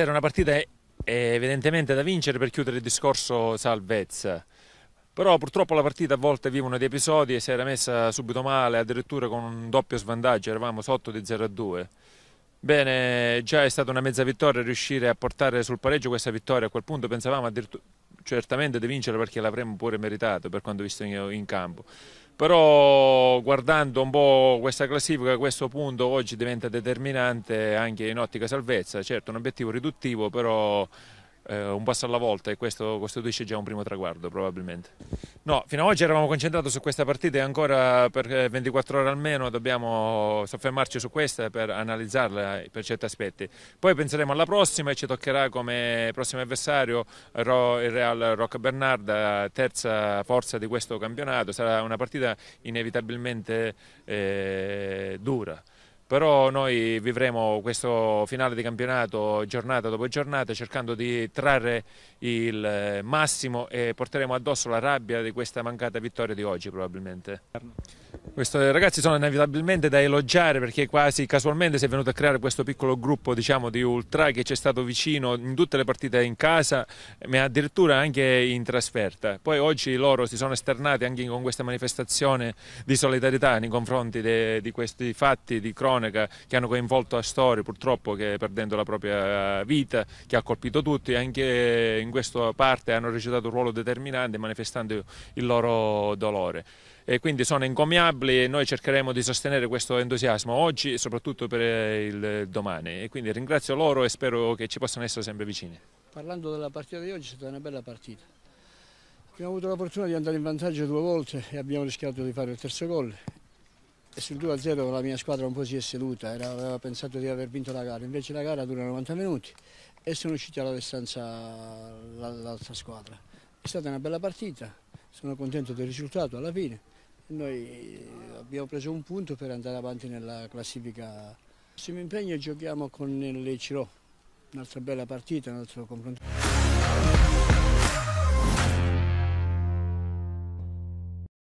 Era una partita eh, evidentemente da vincere per chiudere il discorso salvezza. Però purtroppo la partita a volte vive uno di episodi e si era messa subito male, addirittura con un doppio svantaggio, eravamo sotto di 0 a 2. Bene, già è stata una mezza vittoria riuscire a portare sul pareggio questa vittoria, a quel punto pensavamo certamente di vincere perché l'avremmo pure meritato per quanto visto in campo però guardando un po' questa classifica, questo punto oggi diventa determinante anche in ottica salvezza, certo un obiettivo riduttivo, però eh, un passo alla volta e questo costituisce già un primo traguardo probabilmente. No, fino ad oggi eravamo concentrati su questa partita e ancora per 24 eh, ore almeno dobbiamo soffermarci su questa per analizzarla eh, per certi aspetti. Poi penseremo alla prossima e ci toccherà come prossimo avversario il Real Rock Bernarda, terza forza di questo campionato. Sarà una partita inevitabilmente eh, dura però noi vivremo questo finale di campionato giornata dopo giornata cercando di trarre il eh, massimo e porteremo addosso la rabbia di questa mancata vittoria di oggi probabilmente. Questi eh, ragazzi sono inevitabilmente da elogiare perché quasi casualmente si è venuto a creare questo piccolo gruppo diciamo, di ultra che ci è stato vicino in tutte le partite in casa, ma addirittura anche in trasferta. Poi oggi loro si sono esternati anche con questa manifestazione di solidarietà nei confronti de, di questi fatti di cronaca che hanno coinvolto Astori purtroppo che perdendo la propria vita, che ha colpito tutti, anche in questa parte hanno recitato un ruolo determinante manifestando il loro dolore. E quindi sono incomiabili Napoli e noi cercheremo di sostenere questo entusiasmo oggi e soprattutto per eh, il domani e quindi ringrazio loro e spero che ci possano essere sempre vicini. Parlando della partita di oggi è stata una bella partita, abbiamo avuto la fortuna di andare in vantaggio due volte e abbiamo rischiato di fare il terzo gol e sul 2-0 la mia squadra un po' si è seduta, era, aveva pensato di aver vinto la gara, invece la gara dura 90 minuti e sono usciti alla distanza l'altra squadra. È stata una bella partita, sono contento del risultato alla fine. Noi abbiamo preso un punto per andare avanti nella classifica. Il prossimo impegno giochiamo con il Ciro, un'altra bella partita, un altro confronto.